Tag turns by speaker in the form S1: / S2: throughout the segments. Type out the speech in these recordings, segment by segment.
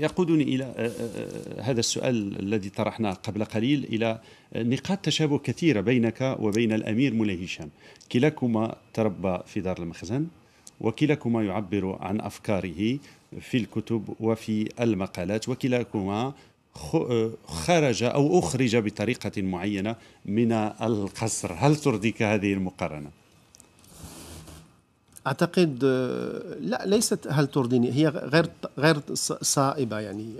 S1: يقودني إلى آه، آه، آه، هذا السؤال الذي طرحناه قبل قليل إلى نقاط تشابه كثيرة بينك وبين الأمير مولاي هشام كلاكما تربى في دار المخزن وكلاكما يعبر عن أفكاره في الكتب وفي المقالات وكلاكما خرج أو أخرج بطريقة معينة من القصر هل ترضيك هذه المقارنة؟
S2: اعتقد آه، لا ليست هل ترضيني هي غير غير صائبه يعني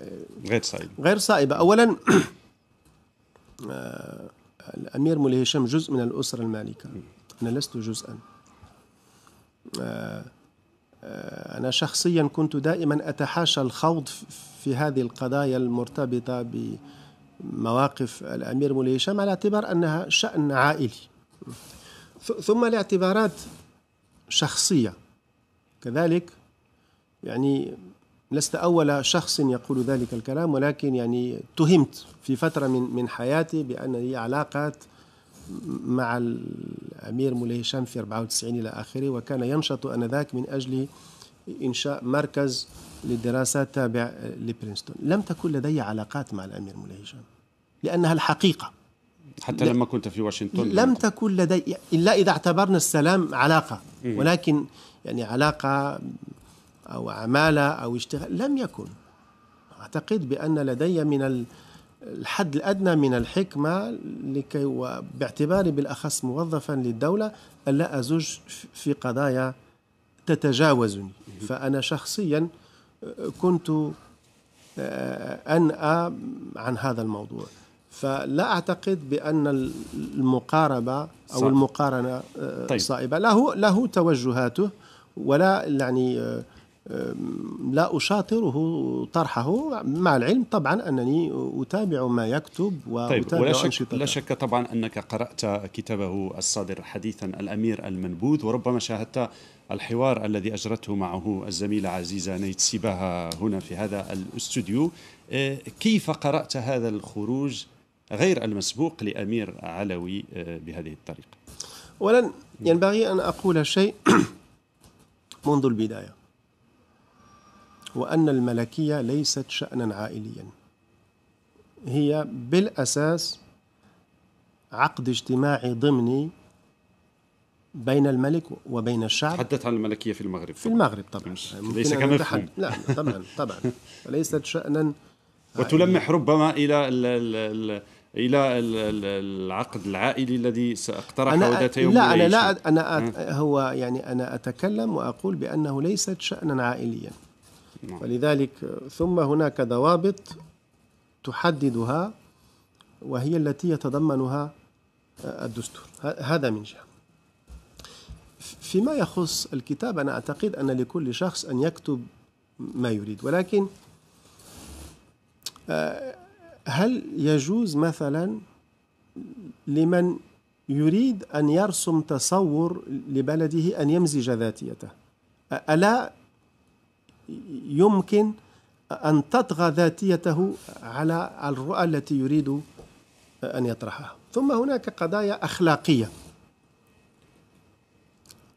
S2: غير صائبه غير صائبه اولا آه، الامير مولاي هشام جزء من الاسره المالكه انا لست جزءا آه، انا شخصيا كنت دائما اتحاشى الخوض في هذه القضايا المرتبطه بمواقف الامير مولاي هشام على اعتبار انها شان عائلي ثم الاعتبارات شخصية كذلك يعني لست أول شخص يقول ذلك الكلام ولكن يعني اتهمت في فترة من من حياتي بأن لي علاقات مع الأمير مولاي هشام في 94 إلى آخره وكان ينشط آنذاك من أجل إنشاء مركز للدراسات تابع لبرينستون لم تكن لدي علاقات مع الأمير مولاي هشام لأنها الحقيقة حتى لما
S1: كنت في واشنطن لم
S2: تكن لدي إلا إذا اعتبرنا السلام علاقة إيه. ولكن يعني علاقة أو عمالة أو اشتغال لم يكن أعتقد بأن لدي من الحد الأدنى من الحكمة لكي وباعتباري بالأخص موظفا للدولة ألا أزوج في قضايا تتجاوزني فأنا شخصيا آه، كنت آه، أنأى عن هذا الموضوع فلا اعتقد بان المقاربه او صح. المقارنه آه، طيب. صائبه له له توجهاته ولا يعني آه، لا اشاطره طرحه مع العلم طبعا انني اتابع ما يكتب واتابع طيب ولا شك, لا
S1: شك طبعا انك قرات كتابه الصادر حديثا الامير المنبوذ وربما شاهدت الحوار الذي اجرته معه الزميله عزيزه نيت سباها هنا في هذا الاستوديو آه، كيف قرات هذا الخروج غير المسبوق لأمير علوي آه، بهذه الطريقة
S2: أولا ينبغي أن أقول شيء منذ البداية وأن الملكية ليست شأنا عائليا هي بالأساس عقد اجتماعي ضمني بين الملك وبين الشعب
S1: تحدث عن الملكية في المغرب في المغرب طبعا ليس كما لا طبعا طبعا
S2: ليست شأنا
S1: وتلمح ربما إلى الى العقد العائلي الذي ساقترحه ذات يوم لا انا لا
S2: انا هو يعني انا اتكلم واقول بانه ليست شانا عائليا نعم. ولذلك ثم هناك ضوابط تحددها وهي التي يتضمنها الدستور هذا من جهه فيما يخص الكتاب انا اعتقد ان لكل شخص ان يكتب ما يريد ولكن آه، هل يجوز مثلا لمن يريد أن يرسم تصور لبلده أن يمزج ذاتيته ألا يمكن أن تطغى ذاتيته على الرؤى التي يريد أن يطرحها ثم هناك قضايا أخلاقية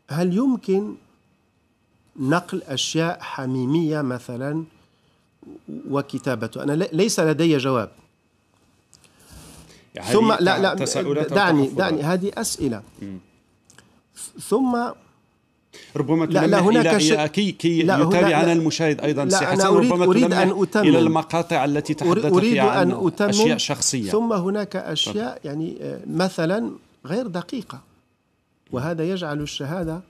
S2: هل يمكن نقل أشياء حميمية مثلا وكتابته أنا ليس لدي جواب يعني ثم لا لا دعني دعني هذه أسئلة ثم
S1: ربما لا, لا هناك شيء كي, كي لا يتابعنا المشاهد ايضا لا أنا أريد, ربما أريد أن أتمم الى المقاطع التي تحدث أريد فيها أن أتمم اشياء شخصيه ثم هناك
S2: اشياء طبعا. يعني آه، مثلا غير دقيقه وهذا يجعل الشهاده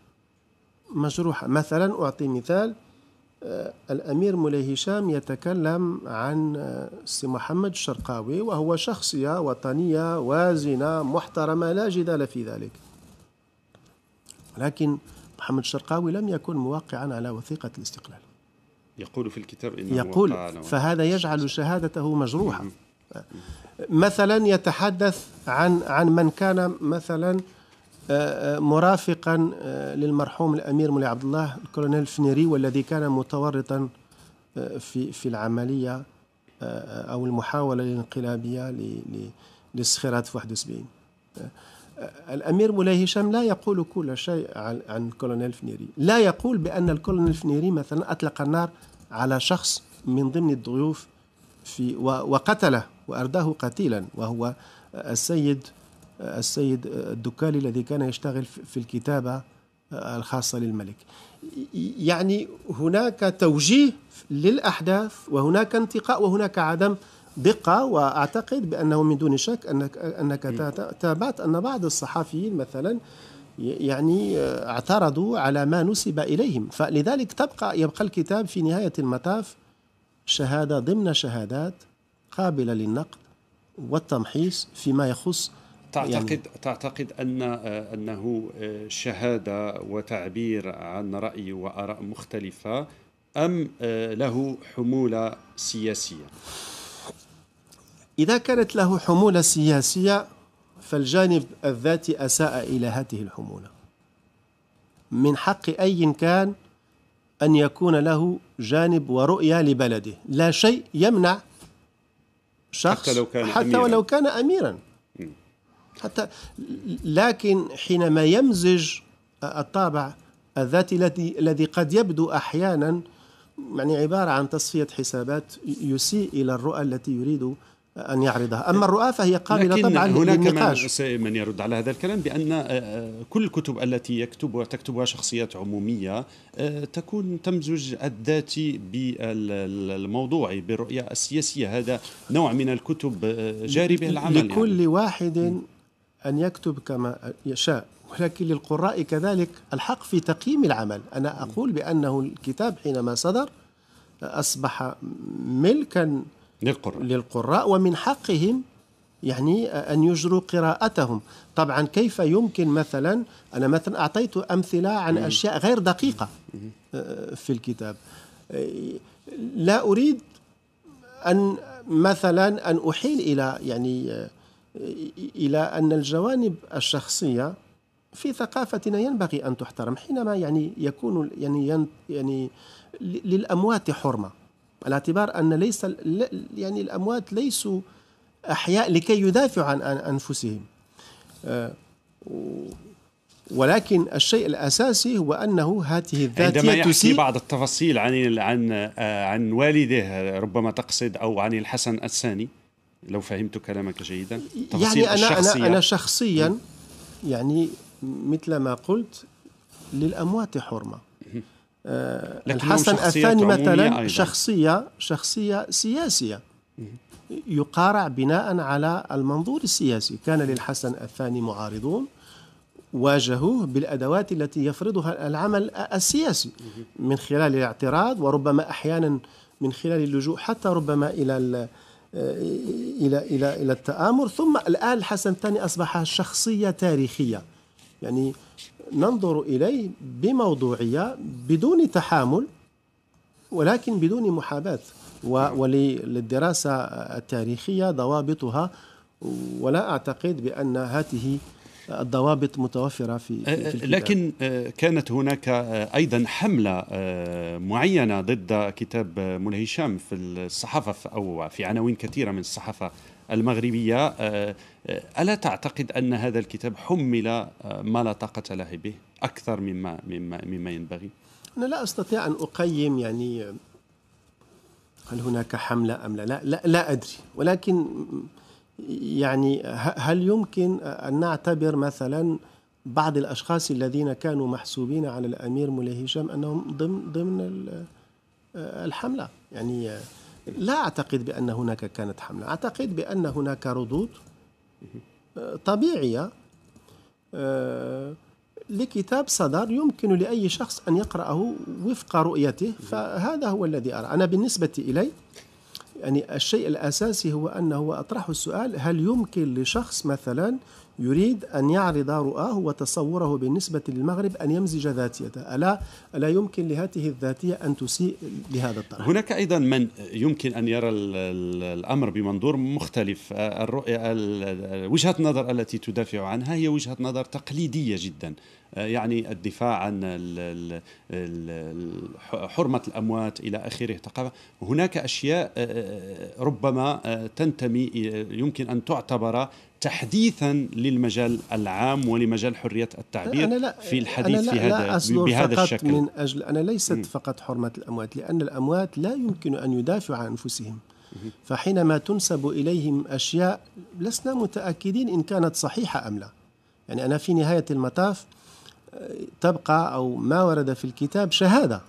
S2: مجروحه مثلا اعطي مثال آه، الأمير مولاي هشام يتكلم عن آه، سي محمد الشرقاوي وهو شخصية وطنية وازنة محترمة لا جدال في ذلك لكن محمد الشرقاوي لم يكن موقعا على وثيقة الاستقلال
S1: يقول في الكتاب إنه يقول فهذا
S2: يجعل شهادته مجروحة آه، مثلا يتحدث عن عن من كان مثلا مرافقا آه، للمرحوم الامير مولاي عبد الله الكولونيل فنيري والذي كان متورطا آه، في في العمليه آه، او المحاوله الانقلابيه للسخيرات في 71 الامير مولاي هشام لا يقول كل شيء عن الكولونيل فنيري لا يقول بان الكولونيل فنيري مثلا اطلق النار على شخص من ضمن الضيوف في وقتله وارداه قتيلا وهو السيد السيد الدكالي الذي كان يشتغل في الكتابة آه، الخاصة للملك يعني هناك توجيه للأحداث وهناك انتقاء وهناك عدم دقة وأعتقد بأنه من دون شك أنك, أنك تابعت أن بعض الصحفيين مثلا يعني آه، اعترضوا على ما نسب إليهم فلذلك تبقى يبقى الكتاب في نهاية المطاف شهادة ضمن شهادات قابلة للنقد والتمحيص فيما يخص
S1: تعتقد يعني تعتقد ان آه، انه آه، شهاده وتعبير عن راي واراء مختلفه ام آه، له حموله سياسيه؟ اذا كانت له حموله سياسيه
S2: فالجانب الذاتي اساء الى هذه الحموله. من حق اي كان ان يكون له جانب ورؤيه لبلده، لا شيء يمنع شخص حتى لو كان حتى أميرا. ولو كان اميرا حتى لكن حينما يمزج الطابع الذاتي الذي الذي قد يبدو احيانا يعني عباره عن تصفيه حسابات يسيء الى الرؤى التي يريد أن يعرضها أما الرؤى فهي قابلة لكن طبعا هناك للنقاش
S1: من, من يرد على هذا الكلام بأن آه، آه، كل الكتب التي يكتبها تكتبها شخصيات عمومية آه، تكون تمزج الذاتي بالموضوعي بالرؤية السياسية هذا نوع من الكتب جاري به العمل لكل
S2: يعني. واحد أن يكتب كما يشاء ولكن للقراء كذلك الحق في تقييم العمل أنا أقول بأنه الكتاب حينما صدر أصبح ملكا للقراء, للقراء ومن حقهم يعني أن يجروا قراءتهم طبعا كيف يمكن مثلا أنا مثلا أعطيت أمثلة عن أشياء غير دقيقة آه، في الكتاب لا أريد أن مثلا أن أحيل إلى يعني آه، إلى أن الجوانب الشخصية في ثقافتنا ينبغي أن تحترم حينما يعني يكون يعني يعني للأموات حرمة على اعتبار أن ليس يعني الأموات ليسوا أحياء لكي يدافعوا عن أنفسهم آه، ولكن الشيء الاساسي هو انه هذه الذات عندما يحكي
S1: بعض التفاصيل عن عن آه، عن والده ربما تقصد او عن الحسن الثاني لو فهمت كلامك جيدا يعني أنا, أنا, أنا
S2: شخصيا يعني مثل ما قلت للأموات حرمة آه، الحسن الثاني مثلا شخصية شخصية سياسية يقارع بناء على المنظور السياسي كان للحسن الثاني معارضون واجهوه بالادوات التي يفرضها العمل السياسي من خلال الاعتراض وربما احيانا من خلال اللجوء حتى ربما الى آه، إلى إلى إلى التآمر ثم الآن الحسن الثاني أصبح شخصية تاريخية يعني ننظر إليه بموضوعية بدون تحامل ولكن بدون محاباة وللدراسة التاريخية ضوابطها ولا أعتقد بأن هذه الضوابط متوفره في, في أه، أه، لكن
S1: أه، كانت هناك ايضا حمله معينه ضد كتاب مولاي هشام في الصحافه او في عناوين كثيره من الصحافه المغربيه الا تعتقد ان هذا الكتاب حمل ما لا طاقه له به اكثر مما مما مما ينبغي
S2: انا لا استطيع ان اقيم يعني هل هناك حمله ام لا لا لا, لا ادري ولكن يعني هل يمكن أن نعتبر مثلا بعض الأشخاص الذين كانوا محسوبين على الأمير مولاي هشام أنهم ضمن ضمن الحملة يعني لا أعتقد بأن هناك كانت حملة أعتقد بأن هناك ردود طبيعية لكتاب صدر يمكن لأي شخص أن يقرأه وفق رؤيته فهذا هو الذي أرى أنا بالنسبة إلي يعني الشيء الأساسي هو أنه أطرح السؤال هل يمكن لشخص مثلا يريد أن يعرض رؤاه وتصوره بالنسبة للمغرب أن يمزج ذاتيته ألا, ألا يمكن لهذه الذاتية أن تسيء
S1: لهذا الطرح هناك أيضا من يمكن أن يرى الأمر بمنظور مختلف آه، الرؤية وجهة النظر التي تدافع عنها هي وجهة نظر تقليدية جدا آه، يعني الدفاع عن حرمة الأموات إلى آخره هناك أشياء آه، آه، ربما تنتمي يمكن أن تعتبر تحديثا للمجال العام ولمجال حريه التعبير أنا لا في الحديث أنا لا في هذا لا أصدر بهذا فقط الشكل من
S2: اجل انا ليست م. فقط حرمه الاموات لان الاموات لا يمكن ان يدافعوا عن انفسهم فحينما تنسب اليهم اشياء لسنا متاكدين ان كانت صحيحه ام لا يعني انا في نهايه المطاف تبقى أو ما ورد في الكتاب شهادة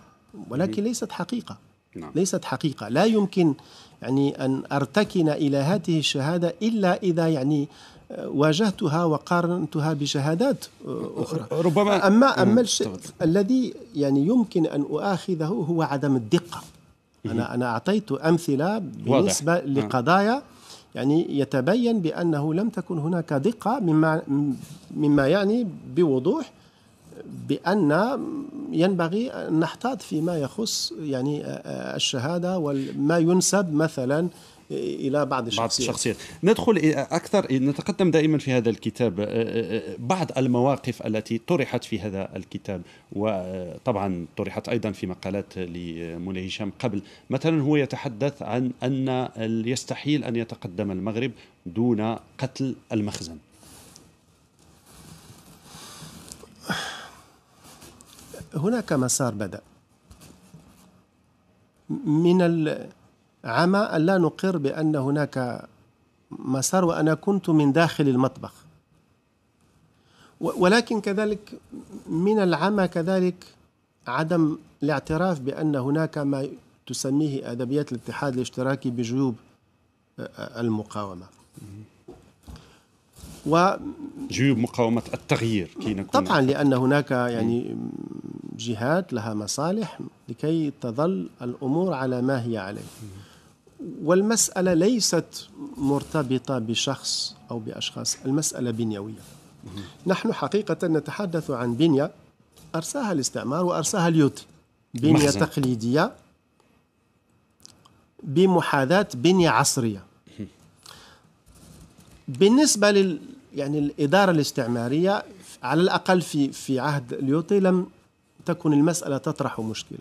S2: ولكن ليست حقيقة نعم. ليست حقيقة لا يمكن يعني أن أرتكن إلى هذه الشهادة إلا إذا يعني آه، واجهتها وقارنتها بشهادات آه، أخرى ربما أما أما الشيء الذي يعني يمكن أن أؤاخذه هو عدم الدقة أنا أنا أعطيت أمثلة بالنسبة نعم. لقضايا يعني يتبين بأنه لم تكن هناك دقة مما مما يعني بوضوح بأن ينبغي أن نحتاط فيما يخص يعني آه، آه، الشهادة وما ينسب مثلا الى بعض
S1: الشخصيات بعض الشخصيات ندخل اكثر إيه، نتقدم دائما في هذا الكتاب آه، بعض المواقف التي طرحت في هذا الكتاب وطبعا طرحت ايضا في مقالات لمولاي هشام قبل مثلا هو يتحدث عن ان يستحيل ان يتقدم المغرب دون قتل المخزن هناك
S2: مسار بدأ من العمى ألا نقر بأن هناك مسار وأنا كنت من داخل المطبخ ولكن كذلك من العمى كذلك عدم الاعتراف بأن هناك ما تسميه أدبيات الاتحاد الاشتراكي بجيوب المقاومة و
S1: جيوب مقاومة التغيير كي نكون طبعا
S2: لأن هناك يعني جهات لها مصالح لكي تظل الأمور على ما هي عليه والمسألة ليست مرتبطة بشخص أو بأشخاص المسألة بنيوية نحن حقيقة نتحدث عن بنية أرساها الاستعمار وأرساها اليوت بنية محزن. تقليدية بمحاذاة بنية عصرية بالنسبة لل يعني الإدارة الاستعمارية على الأقل في في عهد ليوتي لم تكن المسألة تطرح مشكلا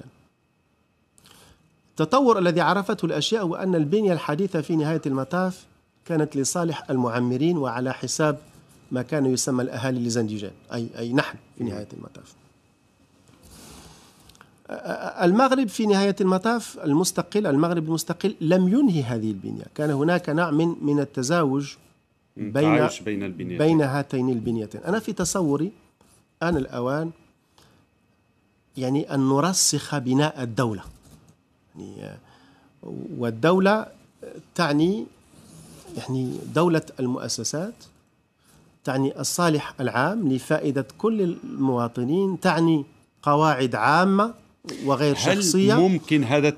S2: التطور الذي عرفته الأشياء هو أن البنية الحديثة في نهاية المطاف كانت لصالح المعمرين وعلى حساب ما كان يسمى الأهالي لزنديجان أي أي نحن في نهاية المطاف المغرب في نهاية المطاف المستقل المغرب المستقل لم ينهي هذه البنية كان هناك نوع من من التزاوج بين
S1: بين البنيتين بين
S2: هاتين البنيتين انا في تصوري ان الاوان يعني ان نرسخ بناء الدوله يعني آه، والدوله تعني يعني دوله المؤسسات تعني الصالح العام لفائده كل المواطنين تعني قواعد
S1: عامه وغير هل شخصيه هل ممكن هذا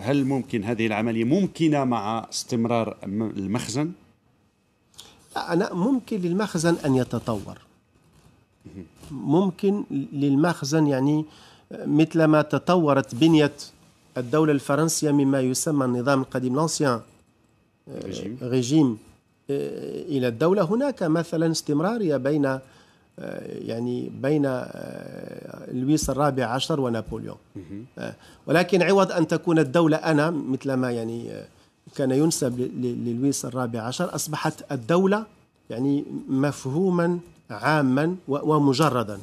S1: هل ممكن هذه العمليه ممكنه مع استمرار المخزن
S2: أنا ممكن للمخزن أن يتطور ممكن للمخزن يعني مثلما تطورت بنية الدولة الفرنسية مما يسمى النظام القديم لانسيان آه، ريجيم, ريجيم آه، إلى الدولة هناك مثلا استمرارية بين آه، يعني بين لويس الرابع عشر ونابليون ولكن عوض أن تكون الدولة أنا مثلما يعني كان ينسب للويس الرابع عشر أصبحت الدولة يعني مفهوما عاما ومجردا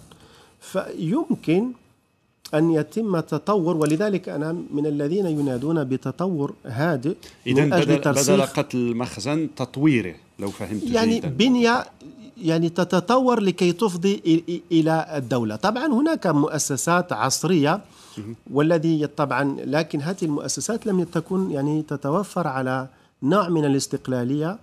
S2: فيمكن أن يتم تطور ولذلك أنا من الذين ينادون بتطور هادئ إذا بدل, بدل
S1: قتل المخزن تطويره لو فهمت يعني جيدا.
S2: بنية يعني تتطور لكي تفضي إلى الدولة طبعا هناك مؤسسات عصرية والذي طبعا لكن هذه المؤسسات لم تكن يعني تتوفر على نوع من الاستقلالية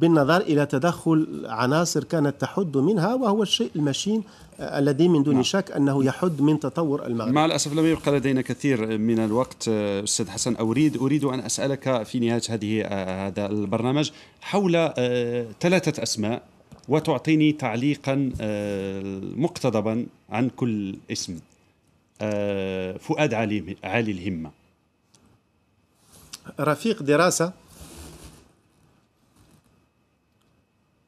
S2: بالنظر الى تدخل عناصر كانت تحد منها وهو الشيء المشين آه، الذي من دون نعم. شك انه نعم. يحد من
S1: تطور المغرب. مع الاسف لم يبقى لدينا كثير من الوقت آه، استاذ حسن اريد اريد ان اسالك في نهايه هذه آه، هذا البرنامج حول ثلاثه اسماء وتعطيني تعليقا مقتضبا عن كل اسم. فؤاد علي علي الهمه.
S2: رفيق دراسه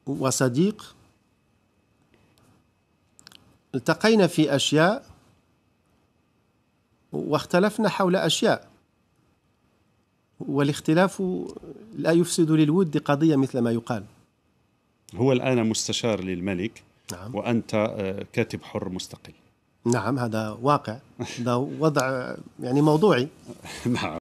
S2: وصديق التقينا في أشياء واختلفنا حول أشياء والاختلاف لا يفسد للود قضية مثل ما يقال
S1: هو الآن مستشار للملك نعم. وأنت آه، كاتب حر مستقل نعم هذا واقع هذا وضع يعني موضوعي نعم